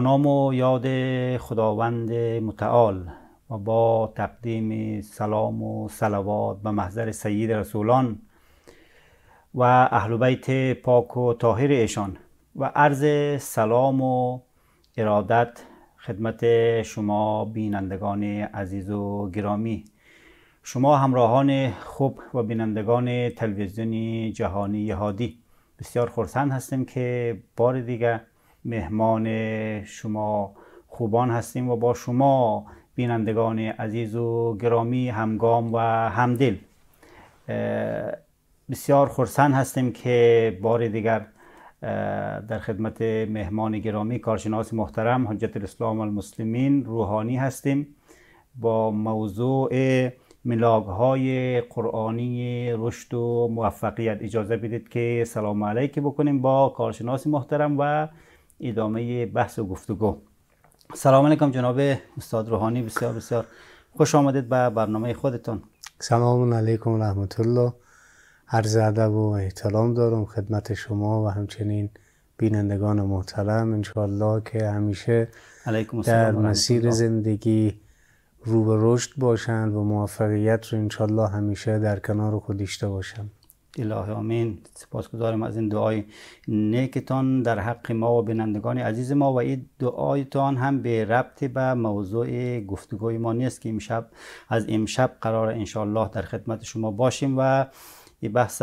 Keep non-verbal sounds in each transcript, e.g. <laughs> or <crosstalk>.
نام و یاد خداوند متعال و با تقدیم سلام و سلوات به محضر سید رسولان و اهل بیت پاک و طاهر ایشان و عرض سلام و ارادت خدمت شما بینندگان عزیز و گرامی شما همراهان خوب و بینندگان تلویزیونی جهانی یهادی بسیار خرسند هستیم که بار دیگر مهمان شما خوبان هستیم و با شما بینندگان عزیز و گرامی همگام و همدل بسیار خرسند هستیم که بار دیگر در خدمت مهمان گرامی کارشناس محترم حجت الاسلام المسلمین روحانی هستیم با موضوع ملاک های قرآنی رشد و موفقیت اجازه بدید که سلام علیک بکنیم با کارشناس محترم و ادامه بحث و گفتگو سلام علیکم جناب استاد روحانی بسیار بسیار خوش آمدید به برنامه خودتون سلام علیکم و رحمت الله عرض ادب و احترام دارم خدمت شما و همچنین بینندگان محترم انشاءالله که همیشه علیکم در مسیر زندگی رو به رشد باشند و موفقیت رو انشاءالله همیشه در کنار خود داشته باشند اله آمین سپاسگزارم از این دعای نیکتان در حق ما و بینندگان عزیز ما و این دعایتان هم به ربط به موضوع گفتگوی ما نیست که امشب از امشب قرار انشالله در خدمت شما باشیم و این بحث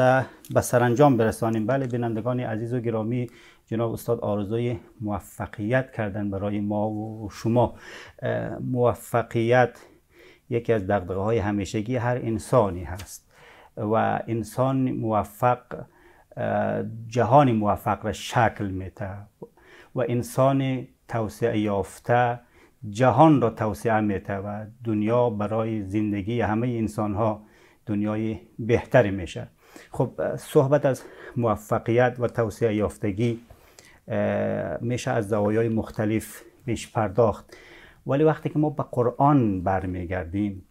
به سرانجام برسانیم بله بینندگان عزیز و گرامی جناب استاد آرزوی موفقیت کردن برای ما و شما موفقیت یکی از دقدقه های همیشگی هر انسانی هست و انسان موفق جهان موفق را شکل میده و انسان توسعه یافته جهان را توسعه میده و دنیا برای زندگی همه انسان ها دنیای بهتری میشه خب صحبت از موفقیت و توسعه یافتگی میشه از زوایای مختلف بهش پرداخت ولی وقتی که ما به قرآن برمیگردیم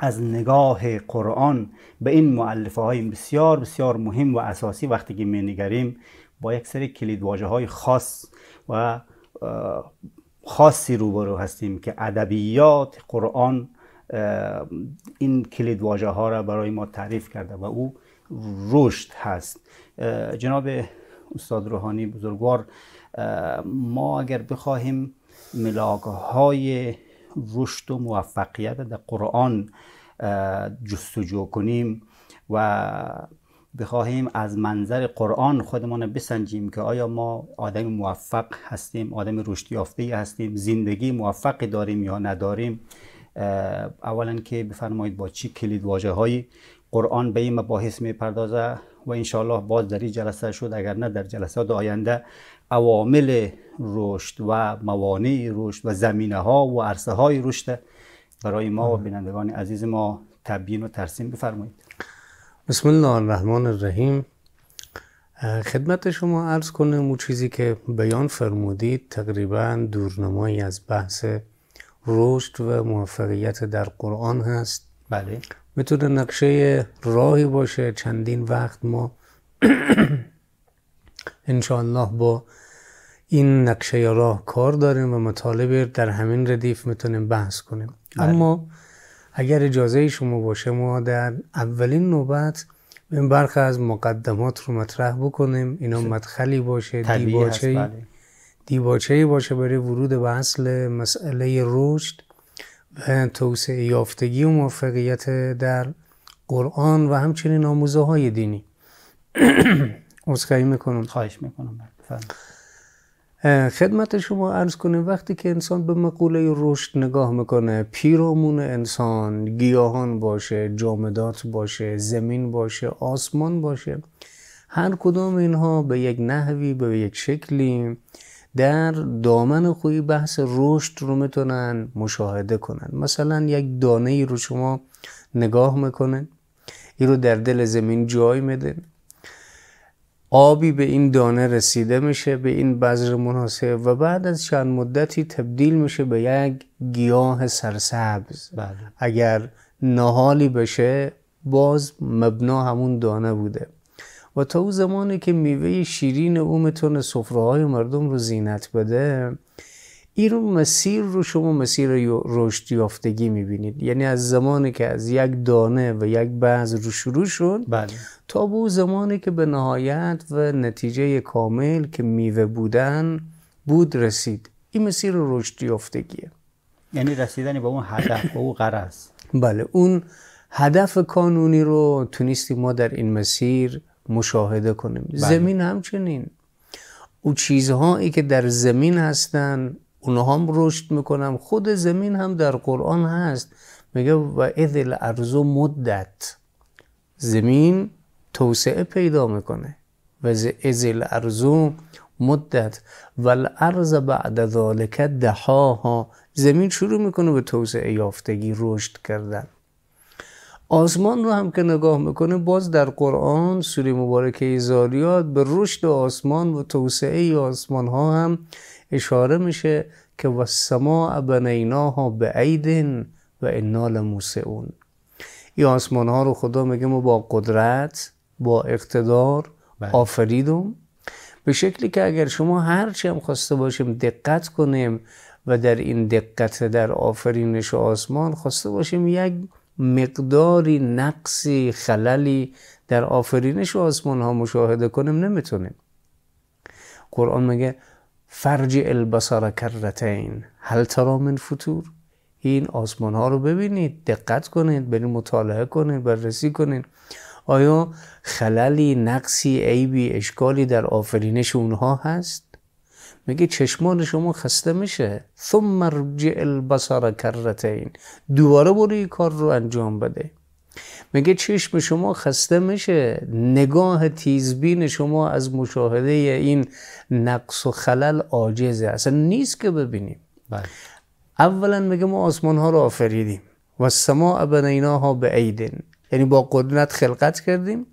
از نگاه قرآن به این معلفه های بسیار بسیار مهم و اساسی وقتی که می نگریم با یک سری کلیدواجه های خاص و خاصی روبرو هستیم که ادبیات قرآن این کلیدواجه ها را برای ما تعریف کرده و او رشد هست جناب استاد روحانی بزرگوار ما اگر بخواهیم ملاقه های رشد و موفقیت در قرآن جستجو کنیم و بخواهیم از منظر قرآن خودمان بسنجیم که آیا ما آدم موفق هستیم آدم رشدی یافته هستیم زندگی موفقی داریم یا نداریم اولا که بفرمایید با چی کلید واجه های قرآن به این مباحث میپردازه و انشالله باز در این جلسه شد اگر نه در جلسات آینده عوامل رشد و موانع رشد و زمینه ها و عرصه های رشد برای ما و بینندگان عزیز ما تبیین و ترسیم بفرمایید بسم الله الرحمن الرحیم خدمت شما عرض کنم او چیزی که بیان فرمودید تقریبا دورنمایی از بحث رشد و موفقیت در قرآن هست بله میتونه نقشه راهی باشه چندین وقت ما <clears throat> انشاءالله با این نقشه راه کار داریم و مطالب در همین ردیف میتونیم بحث کنیم بله. اما اگر اجازه شما باشه ما در اولین نوبت این برخی از مقدمات رو مطرح بکنیم اینا مدخلی باشه دیباچه بله. باشه برای ورود به اصل مسئله رشد توسعه یافتگی و موفقیت در قرآن و همچنین آموزه های دینی <coughs> عذرخواهی میکنم خواهش میکنم خدمت شما عرض کنیم وقتی که انسان به مقوله رشد نگاه میکنه پیرامون انسان گیاهان باشه جامدات باشه زمین باشه آسمان باشه هر کدام اینها به یک نحوی به یک شکلی در دامن خوی بحث رشد رو میتونن مشاهده کنن مثلا یک دانه ای رو شما نگاه میکنن این رو در دل زمین جای میده آبی به این دانه رسیده میشه به این بذر مناسب و بعد از چند مدتی تبدیل میشه به یک گیاه سرسبز بله. اگر نهالی بشه باز مبنا همون دانه بوده و تا او زمانی که میوه شیرین او میتونه سفره های مردم رو زینت بده این مسیر رو شما مسیر رشد یافتگی میبینید یعنی از زمانی که از یک دانه و یک بعض رو شروع شد بله. تا به او زمانی که به نهایت و نتیجه کامل که میوه بودن بود رسید این مسیر رشد یافتگیه یعنی رسیدن به اون هدف به اون غرض بله اون هدف کانونی رو تونستیم ما در این مسیر مشاهده کنیم بله. زمین همچنین او چیزهایی که در زمین هستن اونها هم رشد میکنن خود زمین هم در قرآن هست میگه و اذ الارض مدت زمین توسعه پیدا میکنه و از الارض مدت و الارض بعد ذالک دهاها زمین شروع میکنه به توسعه یافتگی رشد کردن آسمان رو هم که نگاه میکنه باز در قرآن سوره مبارکه زاریات به رشد آسمان و توسعه آسمان ها هم اشاره میشه که و سما بنیناها به عیدن و انا لموسعون این آسمان ها رو خدا میگه ما با قدرت با اقتدار بله. آفریدم به شکلی که اگر شما هرچی هم خواسته باشیم دقت کنیم و در این دقت در آفرینش آسمان خواسته باشیم یک مقداری نقصی خللی در آفرینش آسمان ها مشاهده کنیم نمیتونیم قرآن میگه فرج البصر کرتین هل ترا من فطور این آسمان ها رو ببینید دقت کنید برید مطالعه کنید بررسی کنید آیا خللی نقصی عیبی اشکالی در آفرینش اونها هست میگه چشمان شما خسته میشه ثم رجع البصر کرتین دوباره برو این کار رو انجام بده میگه چشم شما خسته میشه نگاه تیزبین شما از مشاهده این نقص و خلل عاجزه اصلا نیست که ببینیم بله. اولا میگه ما آسمان ها رو آفریدیم و سما بنیناها به عیدین یعنی با قدرت خلقت کردیم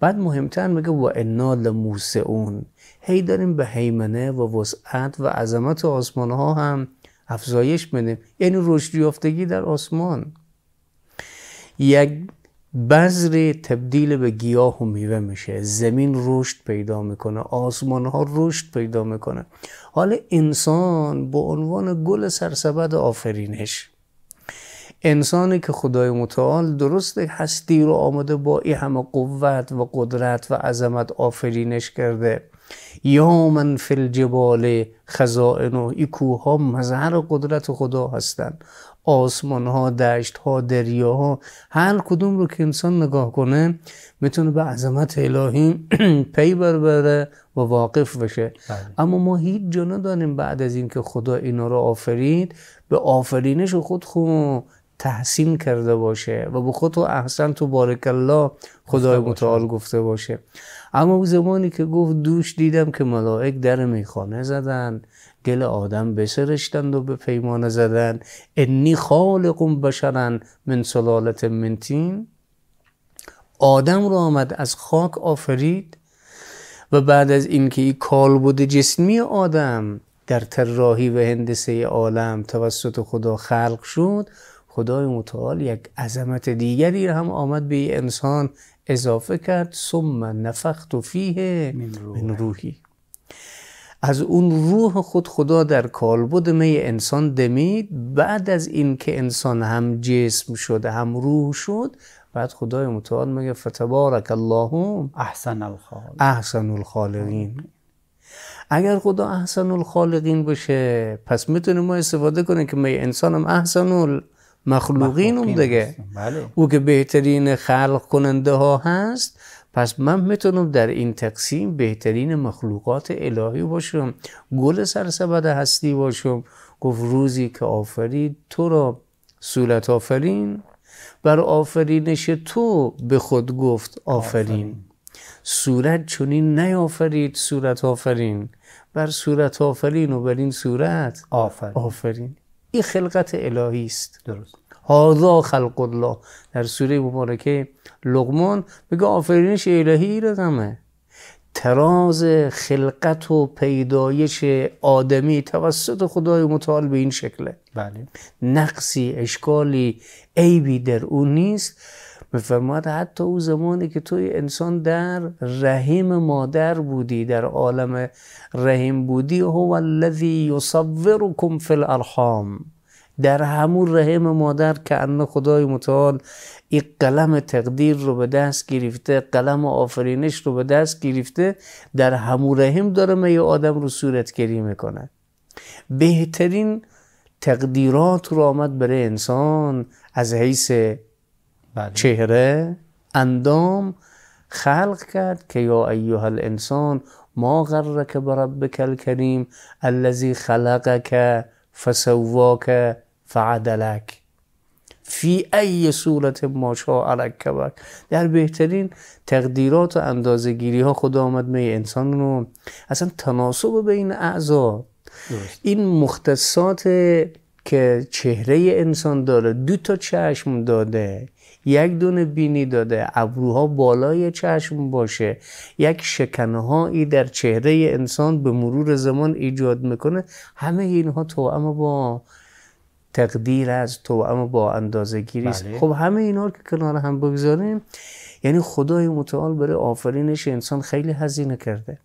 بعد مهمتر میگه و انا لموسعون هی داریم به حیمنه و وسعت و عظمت آسمان ها هم افزایش بدیم یعنی رشد یافتگی در آسمان یک بذر تبدیل به گیاه و میوه میشه زمین رشد پیدا میکنه آسمان ها رشد پیدا میکنه حالا انسان با عنوان گل سرسبد آفرینش انسانی که خدای متعال درست هستی رو آمده با این همه قوت و قدرت و عظمت آفرینش کرده یامن فی الجبال خزائن و کوه ها مظهر قدرت خدا هستند آسمان ها دشت ها دریا ها هر کدوم رو که انسان نگاه کنه میتونه به عظمت الهی <clears throat> پی بر بره و واقف بشه بله. اما ما هیچ جا نداریم بعد از اینکه خدا اینا رو آفرید به آفرینش خود خود تحسین کرده باشه و به خود احسن تو بارک الله خدای متعال گفته باشه اما او زمانی که گفت دوش دیدم که ملائک در میخانه زدن گل آدم بسرشتند و به پیمانه زدن انی خالقم بشرن من سلالت منتین آدم رو آمد از خاک آفرید و بعد از اینکه کال بود جسمی آدم در طراحی و هندسه عالم توسط خدا خلق شد خدای متعال یک عظمت دیگری هم آمد به انسان اضافه کرد ثم نفخت فیه من, روحی از اون روح خود خدا در کالبد می انسان دمید بعد از این که انسان هم جسم شد هم روح شد بعد خدای متعال میگه فتبارک اللهم احسن الخالق احسن الخالقین اگر خدا احسن الخالقین باشه پس میتونیم ما استفاده کنیم که می انسانم احسن مخلوقین اون دیگه بله. او که بهترین خلق کننده ها هست پس من میتونم در این تقسیم بهترین مخلوقات الهی باشم گل سرسبد هستی باشم گفت روزی که آفرید تو را صورت آفرین بر آفرینش تو به خود گفت آفرین صورت چنین نیافرید صورت آفرین بر صورت آفرین و بر این صورت آفرین. این خلقت الهی است درست هاذا خلق الله در سوره مبارکه لقمان میگه آفرینش الهی رقمه تراز خلقت و پیدایش آدمی توسط خدای متعال به این شکله بله نقصی اشکالی عیبی در اون نیست میفرماد حتی او زمانی که توی انسان در رحیم مادر بودی در عالم رحیم بودی هو الذی یصورکم فی الارحام در همون رحم مادر که ان خدای متعال این قلم تقدیر رو به دست گرفته قلم آفرینش رو به دست گرفته در همون رحم داره می آدم رو صورتگری میکنه بهترین تقدیرات رو آمد برای انسان از حیث بله. چهره اندام خلق کرد که یا ایها الانسان ما غرک بربک الکریم الذی خلقک فسواک فعدلک فی ای صورت ما شاء رکبک در بهترین تقدیرات و اندازگیری ها خدا آمد می انسان رو اصلا تناسب بین اعضا این مختصات که چهره انسان داره دو تا چشم داده یک دونه بینی داده ابروها بالای چشم باشه یک هایی در چهره انسان به مرور زمان ایجاد میکنه همه اینها اما با تقدیر تو، اما با اندازه گیری بله. خب همه اینها که کنار هم بگذاریم یعنی خدای متعال برای آفرینش انسان خیلی هزینه کرده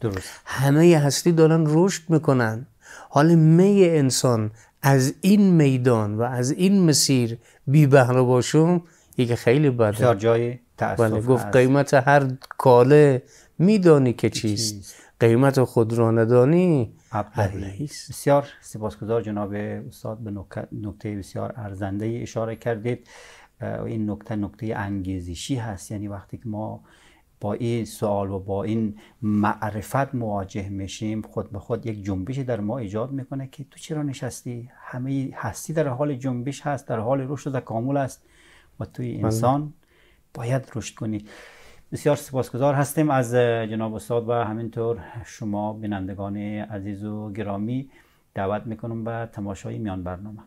درست همه هستی دارن رشد میکنن حال می انسان از این میدان و از این مسیر بی بهره باشم یک خیلی بده بسیار جای بله گفت قیمت هر کاله میدانی که چیست, قیمت خود را ندانی بسیار سپاسگزار جناب استاد به نکته بسیار ارزنده اشاره کردید این نکته نکته انگیزشی هست یعنی وقتی که ما با این سوال و با این معرفت مواجه میشیم خود به خود یک جنبش در ما ایجاد میکنه که تو چرا نشستی همه هستی در حال جنبش هست در حال رشد و تکامل است و توی بله. انسان باید رشد کنی بسیار سپاسگزار هستیم از جناب استاد و همینطور شما بینندگان عزیز و گرامی دعوت میکنم به تماشای میان برنامه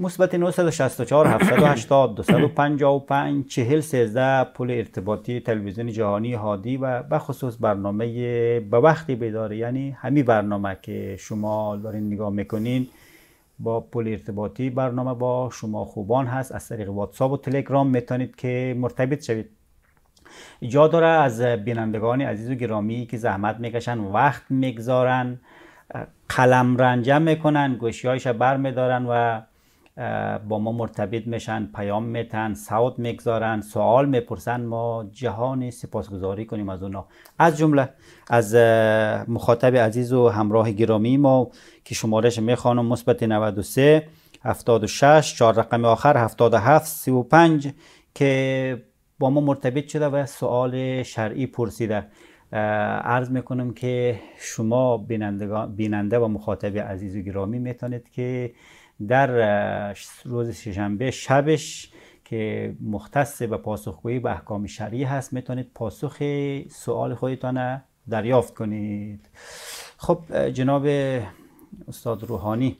مثبت 964 780 255 40 13 پل ارتباطی تلویزیون جهانی هادی و به خصوص برنامه به وقتی بیدار یعنی همین برنامه که شما دارین نگاه میکنین با پل ارتباطی برنامه با شما خوبان هست از طریق واتساپ و تلگرام میتونید که مرتبط شوید جا داره از بینندگان عزیز و گرامی که زحمت میکشن وقت میگذارن قلم رنجم میکنن گوشی هایش بر و با ما مرتبط میشن پیام میتن سوت میگذارن سوال میپرسن ما جهان سپاسگزاری کنیم از اونا از جمله از مخاطب عزیز و همراه گرامی ما که شمارش میخوانم مثبت 93 76 چهار رقم آخر 77 35 که با ما مرتبط شده و سوال شرعی پرسیده عرض میکنم که شما بیننده و مخاطب عزیز و گرامی میتونید که در روز شنبه شبش که مختص به پاسخگویی به احکام شرعی هست میتونید پاسخ سوال خودتان دریافت کنید خب جناب استاد روحانی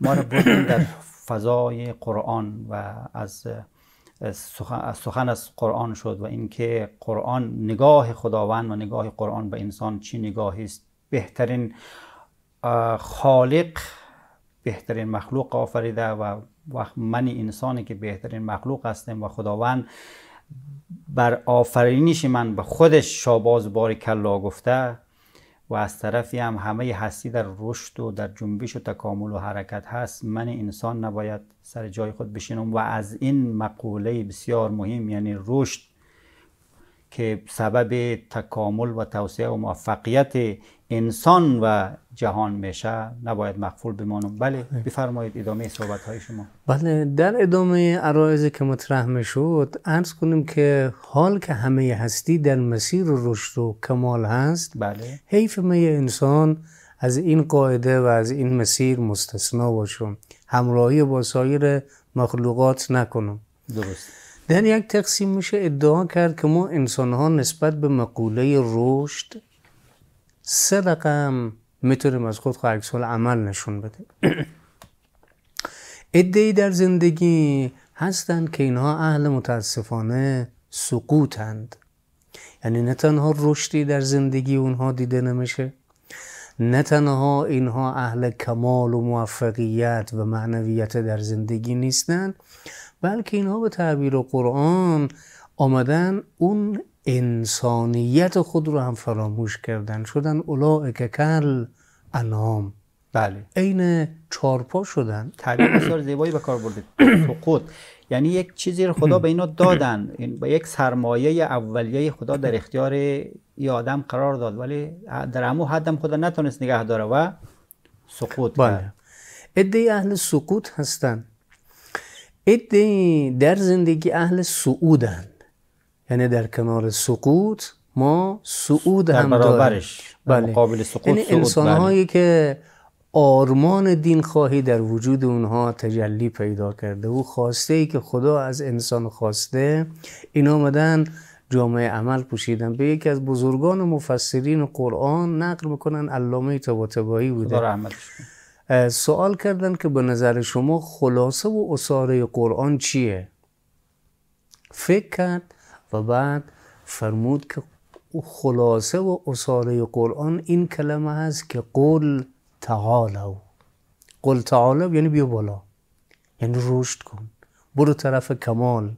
ما رو بودیم در فضای قرآن و از سخن از قرآن شد و اینکه قرآن نگاه خداوند و نگاه قرآن به انسان چی نگاهی است بهترین خالق بهترین مخلوق آفریده و من انسانی که بهترین مخلوق هستم و خداوند بر آفرینش من به خودش شاباز باری کلا گفته و از طرفی هم همه هستی در رشد و در جنبش و تکامل و حرکت هست من انسان نباید سر جای خود بشینم و از این مقوله بسیار مهم یعنی رشد که سبب تکامل و توسعه و موفقیت انسان و جهان میشه نباید مقفول بمانم بله بفرمایید ادامه صحبت های شما بله در ادامه عرایزی که مطرح شد عرض کنیم که حال که همه هستی در مسیر رشد و کمال هست بله حیف می انسان از این قاعده و از این مسیر مستثنا باشم همراهی با سایر مخلوقات نکنم درست در یک تقسیم میشه ادعا کرد که ما انسان ها نسبت به مقوله رشد سه رقم میتونیم از خود اکسال عمل نشون بده <clears throat> ای در زندگی هستند که اینها اهل متاسفانه سقوطند یعنی نه تنها رشدی در زندگی اونها دیده نمیشه نه تنها اینها اهل کمال و موفقیت و معنویت در زندگی نیستند بلکه اینها به تعبیر قرآن آمدن اون انسانیت خود رو هم فراموش کردن شدن که کل انام بله عین چارپا شدن <clears throat> تعبیر بسیار زیبایی به کار برده <clears throat> سقوط یعنی یک چیزی رو خدا به اینا دادن <clears throat> با یک سرمایه اولیه خدا در اختیار ای آدم قرار داد ولی در حد حدم خدا نتونست نگه داره و سقوط کرد بله. اهل سقوط هستن اده در زندگی اهل سعودن یعنی در کنار سقوط ما سعود هم داریم بله. مقابل سقوط یعنی انسان هایی بله. که آرمان دین خواهی در وجود اونها تجلی پیدا کرده و خواسته ای که خدا از انسان خواسته این آمدن جامعه عمل پوشیدن به یکی از بزرگان مفسرین قرآن نقل میکنن علامه طباطبایی بوده سوال کردن که به نظر شما خلاصه و اصاره قرآن چیه؟ فکر کرد و بعد فرمود که خلاصه و اصاره قرآن این کلمه هست که قل تعالو قل تعالو یعنی بیا بالا یعنی رشد کن برو طرف کمال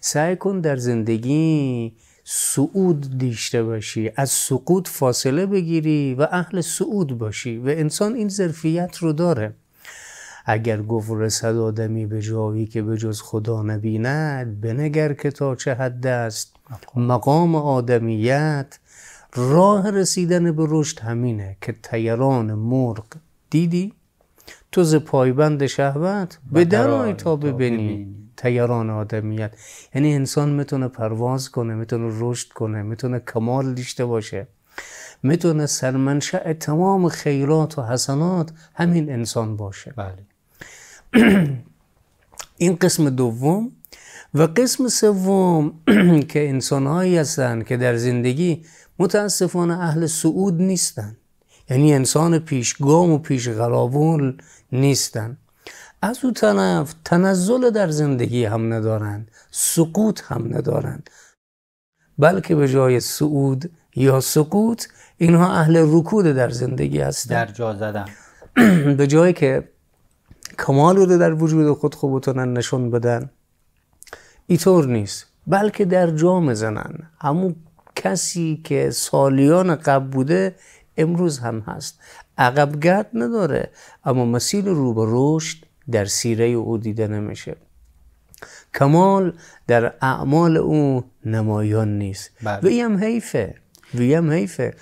سعی کن در زندگی سعود دیشته باشی از سقوط فاصله بگیری و اهل سعود باشی و انسان این ظرفیت رو داره اگر گفت رسد آدمی به جایی که به جز خدا نبیند بنگر که تا چه حد است مقام آدمیت راه رسیدن به رشد همینه که تیران مرغ دیدی تو ز پایبند شهوت به در تا ببینی تیران آدمیت یعنی انسان میتونه پرواز کنه میتونه رشد کنه میتونه کمال داشته باشه میتونه سرمنشأ تمام خیرات و حسنات همین انسان باشه بله این قسم دوم و قسم سوم <clears throat> که انسان هایی هستند که در زندگی متاسفانه اهل سعود نیستند یعنی انسان پیشگام و پیش غلابون نیستند از او تنف تنزل در زندگی هم ندارند سقوط هم ندارند بلکه به جای سعود یا سقوط اینها اهل رکود در زندگی هستند در جا زدن <clears throat> به جایی که کمال رو در وجود خود خوب بتونن نشون بدن ایطور نیست بلکه در جام زنن. همون کسی که سالیان قبل بوده امروز هم هست عقبگرد نداره اما مسیر رو به رشد در سیره او دیده نمیشه کمال در اعمال او نمایان نیست بله. و هم حیفه و هم حیفه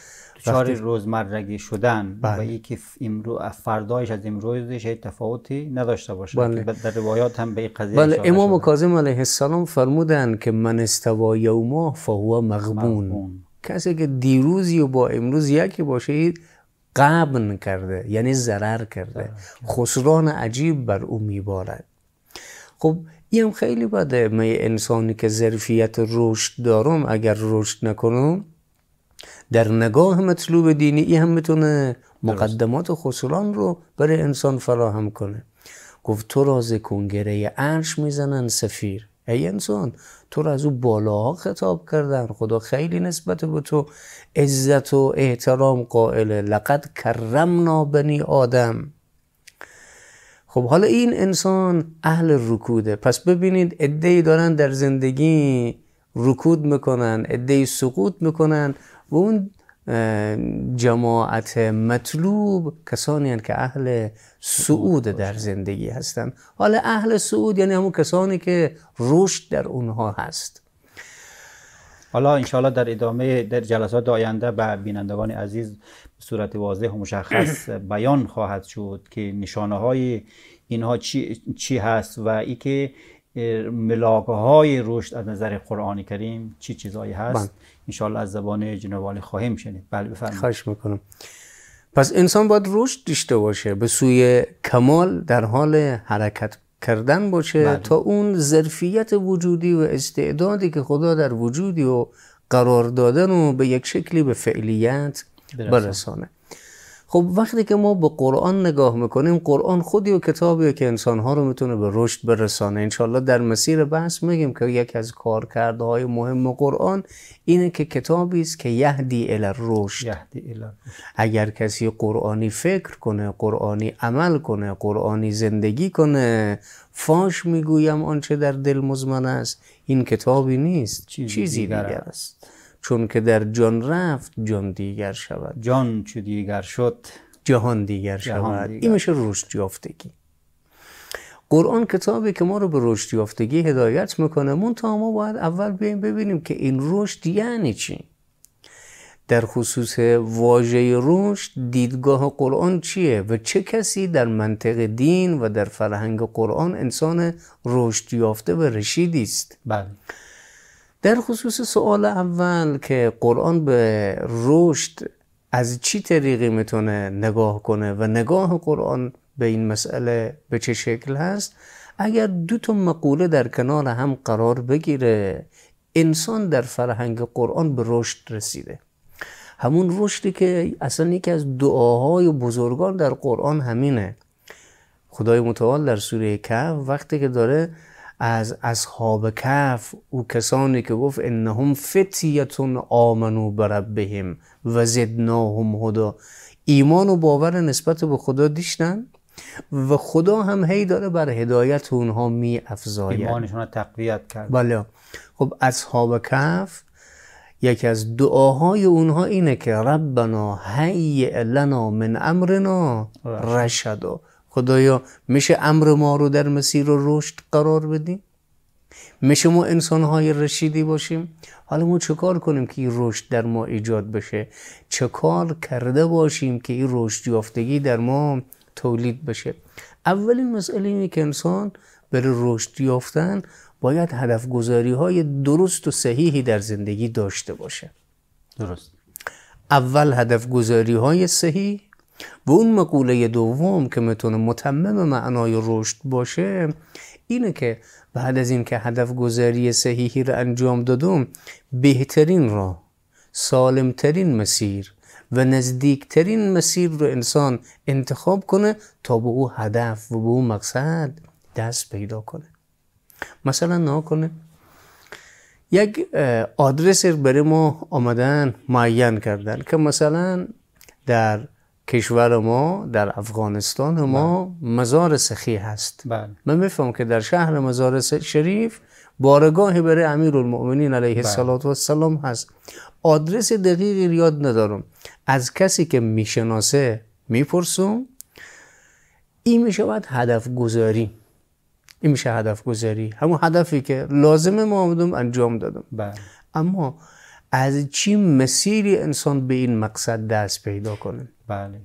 چهار روزمرگی شدن بله. و یکی امرو فردایش از امروزش هیچ تفاوتی نداشته باشه بله. در روایات هم به این قضیه بله امام کاظم علیه السلام فرمودن که من استوا یوما فهو مغبون. کسی که دیروزی و با امروز یکی باشه قبن کرده یعنی ضرر کرده خسران عجیب بر او میبارد خب این هم خیلی بده می انسانی که ظرفیت رشد دارم اگر رشد نکنم در نگاه مطلوب دینی ای هم میتونه مقدمات و خسران رو برای انسان فراهم کنه گفت تو راز کنگره عرش میزنن سفیر ای انسان تو را از او بالاها خطاب کردن خدا خیلی نسبت به تو عزت و احترام قائله لقد کرمنا بنی آدم خب حالا این انسان اهل رکوده پس ببینید ادهی دارن در زندگی رکود میکنن ادهی سقوط میکنن و اون جماعت مطلوب کسانی هستند که اهل سعود در زندگی هستند حالا اهل سعود یعنی همون کسانی که رشد در اونها هست حالا انشاءالله در ادامه در جلسات آینده به بینندگان عزیز به صورت واضح و مشخص <clears throat> بیان خواهد شد که نشانه های اینها چی, چی هست و ای که ملاقه های رشد از نظر قرآن کریم چی چیزایی هست بله. انشالله از زبان جنوالی خواهیم شنید بله بفرمایید خواهش میکنم پس انسان باید رشد داشته باشه به سوی کمال در حال حرکت کردن باشه بله. تا اون ظرفیت وجودی و استعدادی که خدا در وجودی و قرار دادن و به یک شکلی به فعلیت برسانه خب وقتی که ما به قرآن نگاه میکنیم قرآن خودی و کتابی که انسانها رو میتونه به رشد برسانه انشالله در مسیر بحث میگیم که یکی از کارکردهای مهم قرآن اینه که کتابی است که یهدی الی رشد اگر کسی قرآنی فکر کنه قرآنی عمل کنه قرآنی زندگی کنه فاش میگویم آنچه در دل مزمن است این کتابی نیست چیزی, چیزی دیگر است چون که در جان رفت جان دیگر شود جان چو دیگر شد جهان دیگر شود این میشه رشد یافتگی قرآن کتابی که ما رو به رشد یافتگی هدایت میکنه مون تا ما باید اول بیایم ببینیم که این رشد یعنی چی در خصوص واژه رشد دیدگاه قرآن چیه و چه کسی در منطق دین و در فرهنگ قرآن انسان رشد یافته و رشیدی است بله در خصوص سوال اول که قرآن به رشد از چی طریقی میتونه نگاه کنه و نگاه قرآن به این مسئله به چه شکل هست اگر دو تا مقوله در کنار هم قرار بگیره انسان در فرهنگ قرآن به رشد رسیده همون رشدی که اصلا یکی از دعاهای بزرگان در قرآن همینه خدای متعال در سوره کهف وقتی که داره از اصحاب کف او کسانی که گفت انهم فتیتون آمنو بربهم و زدناهم هدا ایمان و باور نسبت به خدا دیشتن و خدا هم هی داره بر هدایت اونها می افزاید ایمانشون رو تقویت کرد بله خب اصحاب کف یکی از دعاهای اونها اینه که ربنا هی لنا من امرنا رشدا خدایا میشه امر ما رو در مسیر و رشد قرار بدیم؟ میشه ما انسان های رشیدی باشیم حالا ما چه کار کنیم که این رشد در ما ایجاد بشه چه کار کرده باشیم که این رشد یافتگی در ما تولید بشه اولین مسئله اینه که انسان برای رشد یافتن باید هدف گذاری های درست و صحیحی در زندگی داشته باشه درست اول هدف گذاری های صحیح و اون مقوله دوم که میتونه متمم معنای رشد باشه اینه که بعد از اینکه هدف گذاری صحیحی را انجام دادم بهترین راه سالمترین مسیر و نزدیکترین مسیر رو انسان انتخاب کنه تا به او هدف و به او مقصد دست پیدا کنه مثلا نا کنه یک آدرس بره ما آمدن معین کردن که مثلا در کشور ما در افغانستان ما بله. مزار سخی هست بله. من میفهم که در شهر مزار شریف بارگاه برای امیر المؤمنین علیه بله. السلام هست آدرس دقیقی یاد ندارم از کسی که میشناسه میپرسم این میشه باید هدف گذاری این میشه هدف گذاری همون هدفی که لازم ما انجام دادم اما از چی مسیری انسان به این مقصد دست پیدا کنه بله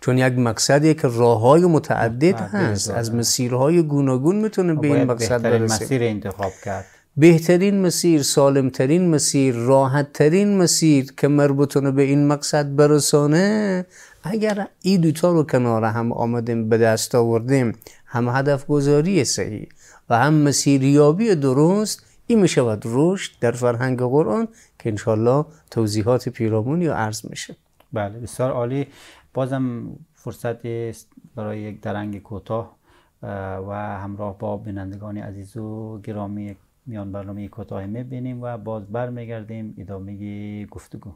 چون یک مقصدی که راه های متعدد هست از مسیرهای گوناگون میتونه به این مقصد برسه مسیر انتخاب کرد بهترین مسیر سالمترین مسیر راحتترین مسیر که مربوطونه به این مقصد برسانه اگر این دوتا رو کنار هم آمدیم به دست آوردیم هم هدف گذاری صحیح و هم مسیریابی درست این می شود رشد در فرهنگ قرآن که انشالله توضیحات پیرامون یا عرض میشه بله بسیار عالی بازم فرصت برای یک درنگ کوتاه و همراه با بینندگان عزیز و گرامی میان برنامه کوتاه میبینیم و باز برمیگردیم ادامه گفتگو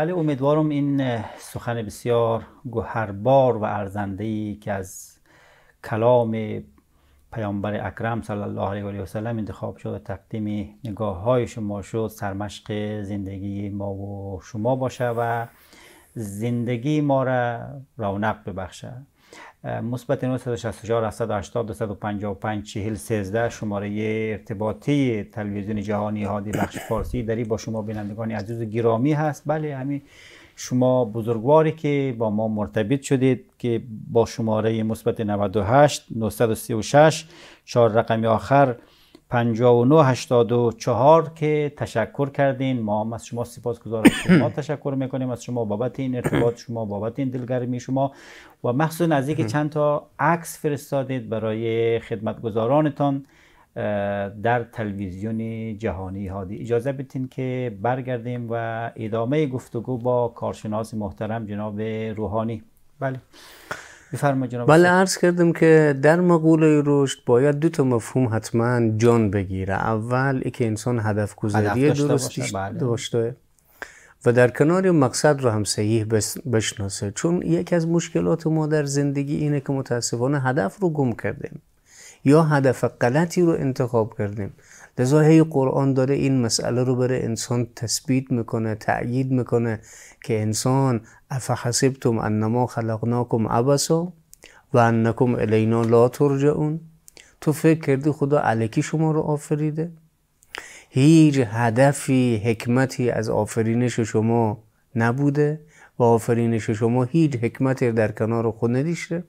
ولی بله، امیدوارم این سخن بسیار گوهربار و ارزنده ای که از کلام پیامبر اکرم صلی الله علیه و سلم انتخاب شد و تقدیم نگاه های شما شد سرمشق زندگی ما و شما باشه و زندگی ما را رونق ببخشد. مثبت 964 780 255 40 13 شماره ارتباطی تلویزیون جهانی هادی بخش فارسی دری با شما بینندگان عزیز گرامی هست بله همین شما بزرگواری که با ما مرتبط شدید که با شماره مثبت 98 936 چهار رقمی آخر 5984 که تشکر کردین ما هم از شما گذارم <coughs> شما تشکر میکنیم از شما بابت این ارتباط شما بابت این دلگرمی شما و مخصوص از اینکه چند تا عکس فرستادید برای خدمتگزارانتان در تلویزیون جهانی هادی اجازه بدین که برگردیم و ادامه گفتگو با کارشناس محترم جناب روحانی بله بله عرض کردم که در مقوله رشد باید دو تا مفهوم حتما جان بگیره اول ای انسان هدف گذاری درستی بله. داشته و در کنار مقصد رو هم صحیح بشناسه چون یکی از مشکلات ما در زندگی اینه که متاسفانه هدف رو گم کردیم یا هدف غلطی رو انتخاب کردیم لذا هی قرآن داره این مسئله رو بره انسان تثبیت میکنه تأیید میکنه که انسان افحسبتم انما خلقناکم عبسا و انکم الینا لا ترجعون تو فکر کردی خدا علکی شما رو آفریده هیچ هدفی حکمتی از آفرینش شما نبوده و آفرینش شما هیچ حکمتی در کنار خود ندیشه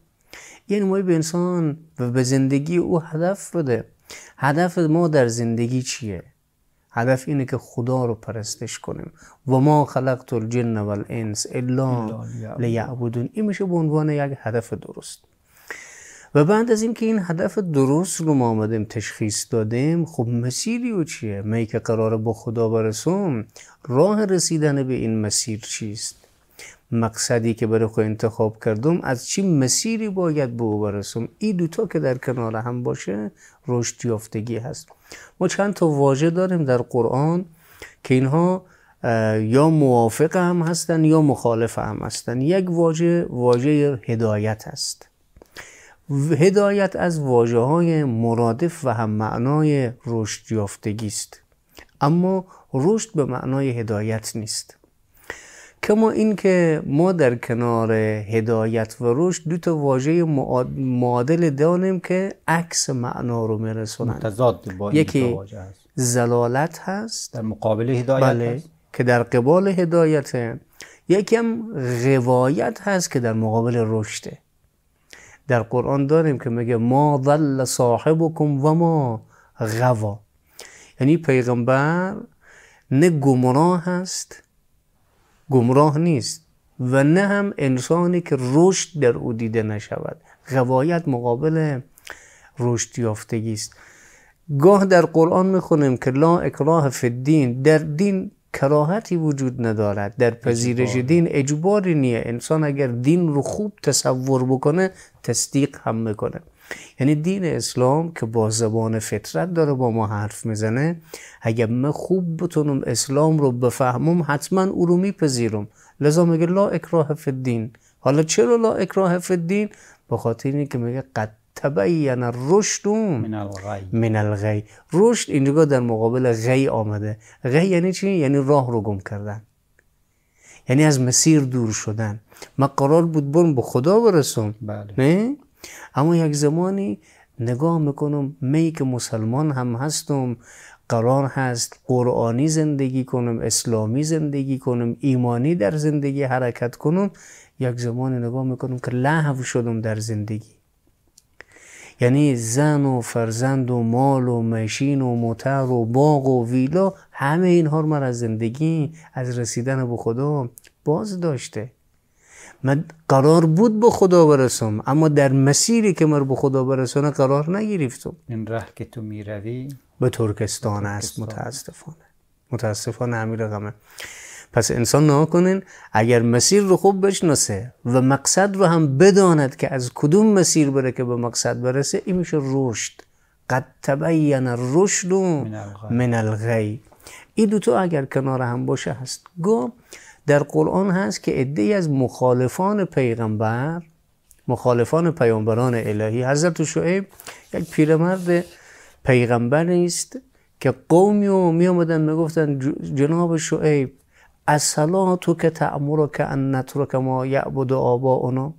یعنی ما به انسان و به زندگی او هدف بده هدف ما در زندگی چیه؟ هدف اینه که خدا رو پرستش کنیم و ما خلقت الجن و الانس الا لیعبدون این میشه به عنوان یک هدف درست و بعد از اینکه این هدف درست رو ما آمدیم تشخیص دادیم خب مسیری و چیه؟ می که قراره با خدا برسم راه رسیدن به این مسیر چیست؟ مقصدی که برای خود انتخاب کردم از چی مسیری باید به او برسم این دوتا که در کنار هم باشه رشد یافتگی هست ما چند تا واژه داریم در قرآن که اینها یا موافق هم هستن یا مخالف هم هستن یک واژه واژه هدایت است هدایت از واجه های مرادف و هم معنای رشد یافتگی است اما رشد به معنای هدایت نیست کما اینکه ما در کنار هدایت و رشد دو تا واژه معادل دانیم که عکس معنا رو میرسونند متضاد با یکی زلالت هست در مقابل هدایت بله که در قبال هدایت یکی هم غوایت هست که در مقابل رشده در قرآن داریم که میگه ما ضل صاحبکم و ما غوا یعنی پیغمبر نه گمراه هست گمراه نیست و نه هم انسانی که رشد در او دیده نشود غوایت مقابل رشد یافتگی است گاه در قرآن میخونیم که لا اکراه فی الدین در دین کراهتی وجود ندارد در پذیرش دین اجباری نیه انسان اگر دین رو خوب تصور بکنه تصدیق هم میکنه یعنی دین اسلام که با زبان فطرت داره با ما حرف میزنه اگر من خوب بتونم اسلام رو بفهمم حتما او رو میپذیرم لذا میگه لا اکراه فی حالا چرا لا اکراه فی الدین به خاطر که میگه قد تبین الرشد من الغی من الغی رشد اینجا در مقابل غی آمده غی یعنی چی یعنی راه رو گم کردن یعنی از مسیر دور شدن من قرار بود برم به خدا برسم بله. نه اما یک زمانی نگاه میکنم می که مسلمان هم هستم قرار هست قرآنی زندگی کنم اسلامی زندگی کنم ایمانی در زندگی حرکت کنم یک زمانی نگاه میکنم که لحو شدم در زندگی یعنی زن و فرزند و مال و ماشین و متر و باغ و ویلا همه اینها رو من از زندگی از رسیدن به خدا باز داشته من قرار بود به خدا برسم اما در مسیری که من به خدا برسانه قرار نگرفتم این راه که تو میروی به ترکستان است متاسفانه متاسفانه امیر غمه پس انسان نها کنین اگر مسیر رو خوب بشناسه و مقصد رو هم بداند که از کدوم مسیر بره که به مقصد برسه این میشه رشد قد تبین الرشد من الغی این دوتا اگر کنار هم باشه هست گم. در قرآن هست که عده از مخالفان پیغمبر مخالفان پیامبران الهی حضرت شعیب یک پیرمرد پیغمبر نیست که قومی و می آمدن می گفتن جناب شعیب اصلا تو که تعمر که ان نترک ما یعبد اونا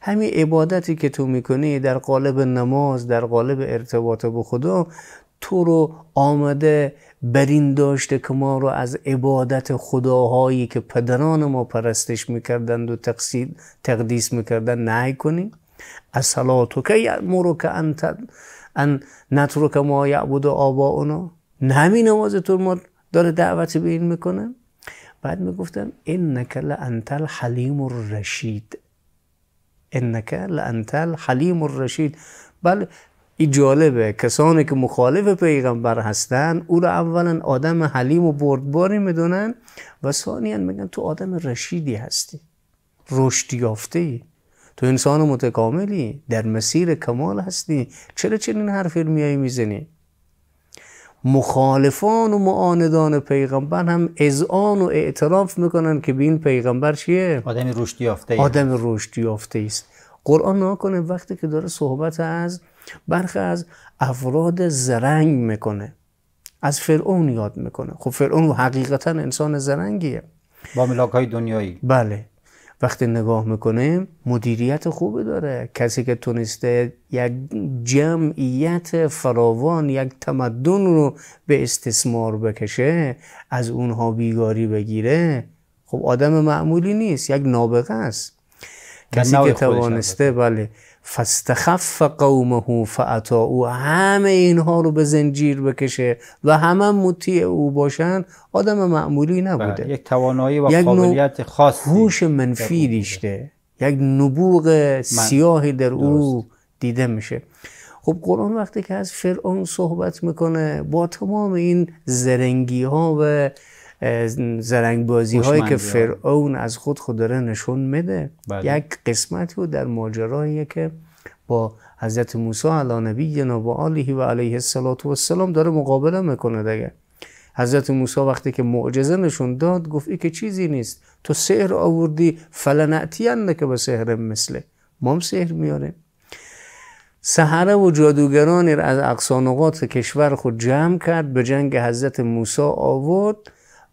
همین عبادتی که تو میکنی در قالب نماز در قالب ارتباط به خدا تو رو آمده بر این داشته که ما رو از عبادت خداهایی که پدران ما پرستش میکردند و تقصید تقدیس میکردند نهی کنیم از صلاتو که یعمرو که انت ان نترک ما یعبد آباؤنا نمی نماز تو ما داره دعوت به این میکنه بعد میگفتن انک لانت الحلیم الرشید انک لانت الحلیم الرشید بله این جالبه کسانی که مخالف پیغمبر هستن او را اولا آدم حلیم و بردباری میدونن و ثانیا میگن تو آدم رشیدی هستی رشد یافته ای تو انسان متکاملی در مسیر کمال هستی چرا چنین حرفی میای میزنی مخالفان و معاندان پیغمبر هم اذعان و اعتراف میکنن که به این پیغمبر چیه آدم رشد یافته آدم رشد یافته است قرآن نکنه وقتی که داره صحبت از برخی از افراد زرنگ میکنه از فرعون یاد میکنه خب فرعون حقیقتا انسان زرنگیه با ملاک های دنیایی بله وقتی نگاه میکنه مدیریت خوبی داره کسی که تونسته یک جمعیت فراوان یک تمدن رو به استثمار بکشه از اونها بیگاری بگیره خب آدم معمولی نیست یک نابغه است کسی که توانسته بله فاستخف قومه فعطا همه اینها رو به زنجیر بکشه و همه مطیع او باشن آدم معمولی نبوده بله، یک توانایی و قابلیت خاص. هوش منفی دیشته یک نبوغ سیاهی در او دیده میشه خب قرآن وقتی که از فرعون صحبت میکنه با تمام این زرنگی ها و زرنگ بازی هایی که فرعون از خود خود داره نشون میده بله. یک قسمتی رو در ماجرایی که با حضرت موسی علی نبی و آله و علیه السلام داره مقابله میکنه دیگه حضرت موسی وقتی که معجزه نشون داد گفت ای که چیزی نیست تو سحر آوردی فلنعتین که به سحر مثله ما هم سحر میاریم سحره و جادوگرانی را از اقصانقات کشور خود جمع کرد به جنگ حضرت موسی آورد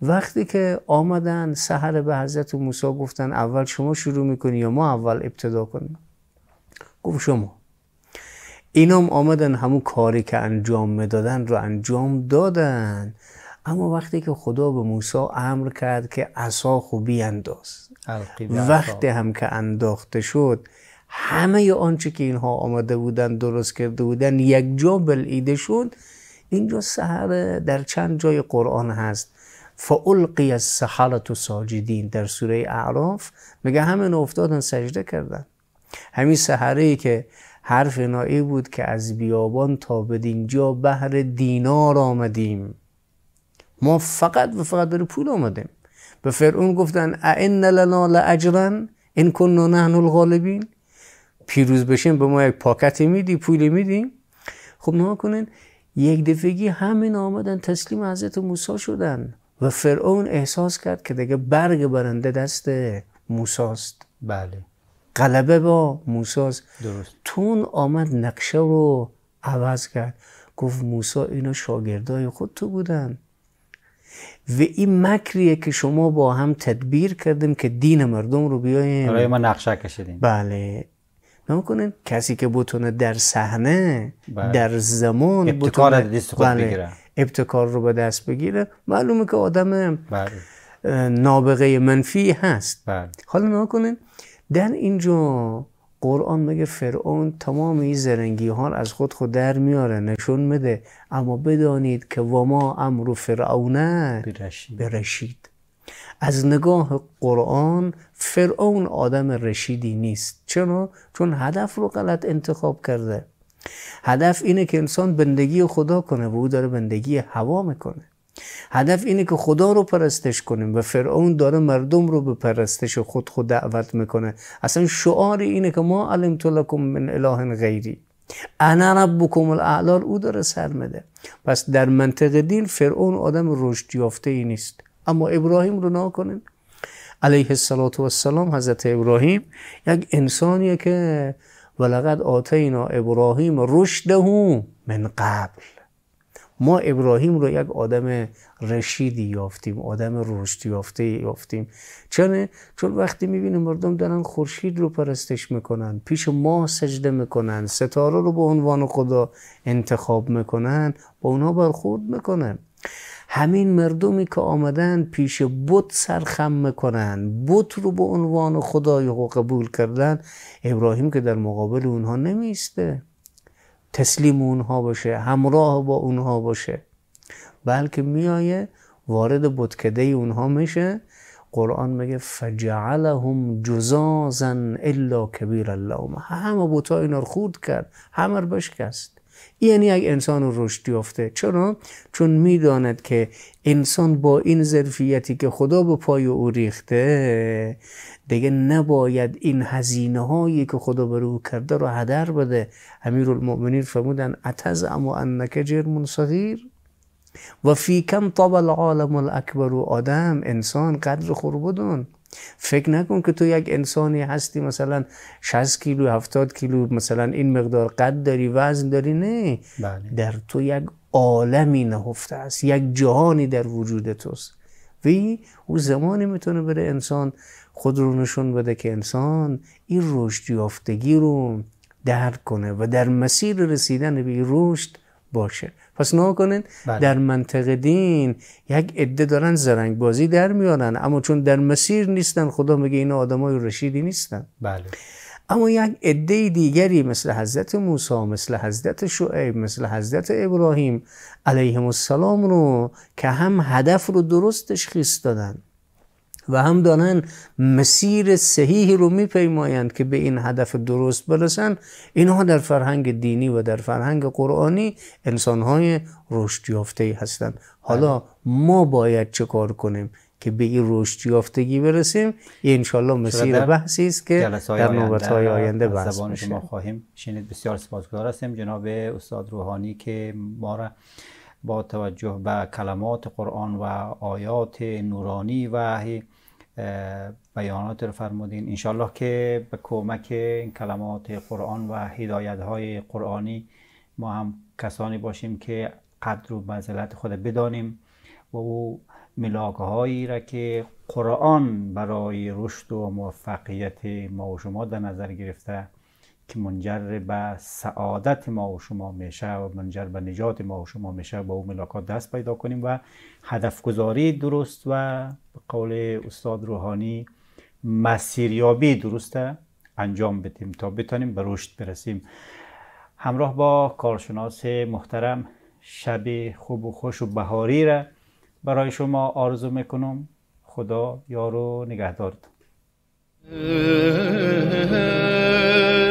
وقتی که آمدن سهر به حضرت موسی گفتن اول شما شروع میکنی یا ما اول ابتدا کنیم گفت شما اینام آمدن همون کاری که انجام میدادن رو انجام دادن اما وقتی که خدا به موسی امر کرد که عصا خوبی انداز وقتی هم که انداخته شد همه آنچه که اینها آمده بودن درست کرده بودن یک جا ایده شد اینجا سهر در چند جای قرآن هست فالقی از سحرت ساجدین در سوره اعراف میگه همه افتادن سجده کردن همین سحره ای که حرف نائی بود که از بیابان تا جا بهر دینار آمدیم ما فقط و فقط برای پول آمدیم به فرعون گفتن ائن لنا لاجرا ان کننا نحن الغالبین پیروز بشیم به ما یک پاکتی میدی پولی میدی خب نها کنین یک دفعگی همین آمدن تسلیم حضرت موسی شدن و فرعون احساس کرد که دیگه برگ برنده دست موساست بله قلبه با موساست درست تون آمد نقشه رو عوض کرد گفت موسا اینا شاگردای خود تو بودن و این مکریه که شما با هم تدبیر کردیم که دین مردم رو بیایم برای ما نقشه کشیدیم بله کسی که بتونه در صحنه بله. در زمان ابتکار دیست خود بله. بگیره ابتکار رو به دست بگیره معلومه که آدم بله. نابغه منفی هست بله. حالا نها کنین در اینجا قرآن میگه فرعون تمام این زرنگی ها از خود خود در میاره نشون میده اما بدانید که ما امر فرعونه به برشید از نگاه قرآن فرعون آدم رشیدی نیست چرا؟ چون هدف رو غلط انتخاب کرده هدف اینه که انسان بندگی خدا کنه و او داره بندگی هوا میکنه هدف اینه که خدا رو پرستش کنیم و فرعون داره مردم رو به پرستش خود خود دعوت میکنه اصلا شعار اینه که ما علم لکم من اله غیری انا ربکم الاعلال او داره سر مده پس در منطق دین فرعون آدم رشد یافته ای نیست اما ابراهیم رو ناکنه علیه السلام حضرت ابراهیم یک انسانیه که ولقد آتینا ابراهیم رشده من قبل ما ابراهیم رو یک آدم رشیدی یافتیم آدم رشد یافته یافتیم چنه؟ چون وقتی میبینه مردم دارن خورشید رو پرستش میکنن پیش ما سجده میکنن ستاره رو به عنوان خدا انتخاب میکنن با اونا برخورد میکنن همین مردمی که آمدن پیش بت سرخم میکنن بت رو به عنوان خدای قبول کردن ابراهیم که در مقابل اونها نمیسته تسلیم اونها باشه همراه با اونها باشه بلکه میایه وارد بودکده اونها میشه قرآن میگه فجعلهم جزازا الا کبیر اللهم همه بوتا اینا رو خورد کرد همه رو بشکست یعنی یک انسان رشد یافته چرا چون میداند که انسان با این ظرفیتی که خدا به پای او ریخته دیگه نباید این هزینه هایی که خدا بر او کرده رو هدر بده امیرالمؤمنین فرمودن اتز اما انک جرم صغیر و فی کم طاب العالم الاکبر و آدم انسان قدر خور بدون فکر نکن که تو یک انسانی هستی مثلا 60 کیلو 70 کیلو مثلا این مقدار قد داری وزن داری نه بله. در تو یک عالمی نهفته است یک جهانی در وجود توست وی او زمانی میتونه بره انسان خود رو نشون بده که انسان این رشد یافتگی رو درک کنه و در مسیر رسیدن به این رشد باشه پس نها کنین بله. در منطق دین یک عده دارن زرنگ بازی در میارن اما چون در مسیر نیستن خدا میگه اینا آدمای رشیدی نیستن بله اما یک عده دیگری مثل حضرت موسی مثل حضرت شعیب مثل حضرت ابراهیم علیهم السلام رو که هم هدف رو درست تشخیص دادن و هم دانن مسیر صحیحی رو میپیمایند که به این هدف درست برسند اینها در فرهنگ دینی و در فرهنگ قرآنی انسانهای رشد یافته هستند حالا ما باید چه کار کنیم که به این رشد یافتگی برسیم این انشالله مسیر بحثی است که در نوبت های آینده بحث زبان شما خواهیم شنید بسیار سپاسگزار هستیم جناب استاد روحانی که ما را با توجه به کلمات قرآن و آیات نورانی و بیانات رو فرمودین انشالله که به کمک این کلمات قرآن و هدایت های قرآنی ما هم کسانی باشیم که قدر و منزلت خود بدانیم و او ملاک هایی را که قرآن برای رشد و موفقیت ما و شما در نظر گرفته که منجر به سعادت ما و شما میشه و منجر به نجات ما و شما میشه با اون ملاقات دست پیدا کنیم و هدف گذاری درست و به قول استاد روحانی مسیریابی درست انجام بدیم تا بتانیم به رشد برسیم همراه با کارشناس محترم شب خوب و خوش و بهاری را برای شما آرزو میکنم خدا یارو و <laughs>